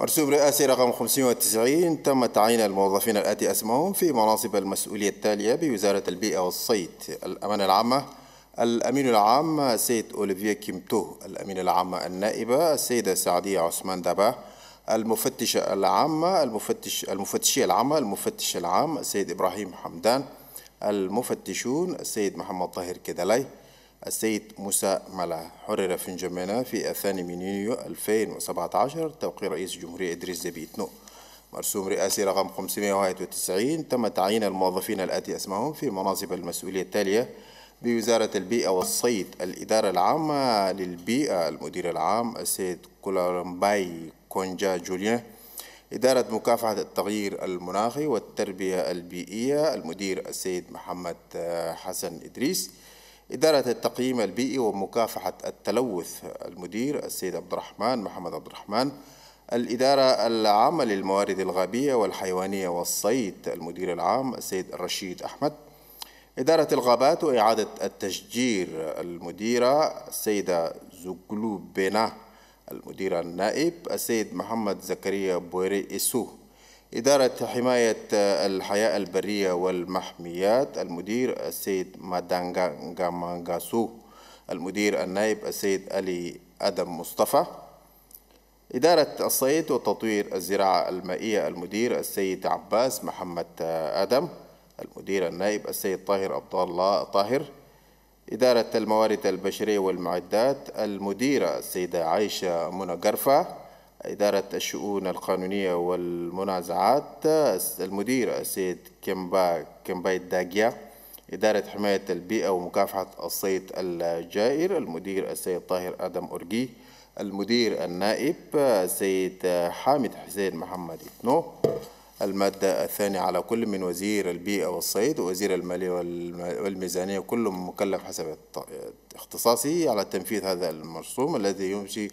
مرسوم رئاسي رقم 590 تم تعيين الموظفين الآتي أسمهم في مناصب المسؤولية التالية بوزارة البيئة والصيد الأمانة العامة الأمين العام السيد أوليفيا كيمتو الأمين العام النائبة السيدة سعدية عثمان دابا المفتشة العامة المفتش المفتشية العامة المفتش العام السيد إبراهيم حمدان المفتشون السيد محمد طاهر كدلي السيد موسى ملا حرر في نجمنا في الثاني من يونيو 2017 توقيع رئيس الجمهورية إدريس زبيتنو مرسوم رئاسي رقم 591 تم تعيين الموظفين الآتي أسمائهم في مناصب المسؤولية التالية بوزارة البيئة والصيد الإدارة العامة للبيئة المدير العام السيد كولارمباي كونجا جوليان إدارة مكافحة التغيير المناخي والتربية البيئية المدير السيد محمد حسن إدريس إدارة التقييم البيئي ومكافحة التلوث المدير السيد عبد الرحمن محمد عبد الرحمن الإدارة العامة للموارد الغابية والحيوانية والصيد المدير العام السيد رشيد أحمد إدارة الغابات وإعادة التشجير المديرة السيدة زقلوبينا المدير النائب السيد محمد زكريا بويري إسوه إدارة حماية آه، الحياة البرية والمحميات المدير السيد مادانغا مانغاسو المدير النائب السيد علي أدم مصطفى إدارة الصيد وتطوير الزراعة المائية المدير السيد عباس محمد آه، آدم المدير النائب السيد طاهر عبد الله طاهر إدارة الموارد البشرية والمعدات المديرة السيدة عائشة منى قرفة إدارة الشؤون القانونية والمنازعات المدير السيد كيمبا كيمباي داجيا إدارة حماية البيئة ومكافحة الصيد الجائر المدير السيد طاهر آدم أورجي المدير النائب السيد حامد حسين محمد إتنو المادة الثانية على كل من وزير البيئة والصيد ووزير المالية والميزانية كل مكلف حسب اختصاصه على تنفيذ هذا المرسوم الذي يمشي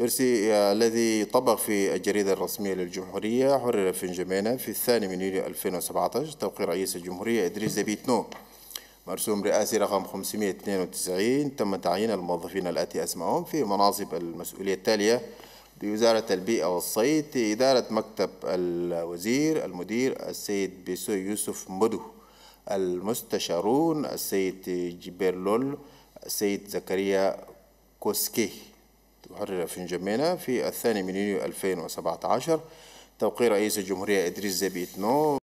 إرسي الذي طبق في الجريدة الرسمية للجمهورية حرر في نجمينة في الثاني من يوليو 2017 توقيع رئيس الجمهورية إدريس زبيتنو مرسوم رئاسي رقم 592 تم تعيين الموظفين الآتي أسمائهم في مناصب المسؤولية التالية بوزارة البيئة والصيد إدارة مكتب الوزير المدير السيد بيسو يوسف مدو المستشارون السيد جبيرلول السيد زكريا كوسكي في نجمينا في الثاني من يونيو 2017 توقيع رئيس الجمهورية إدريس زبيتنو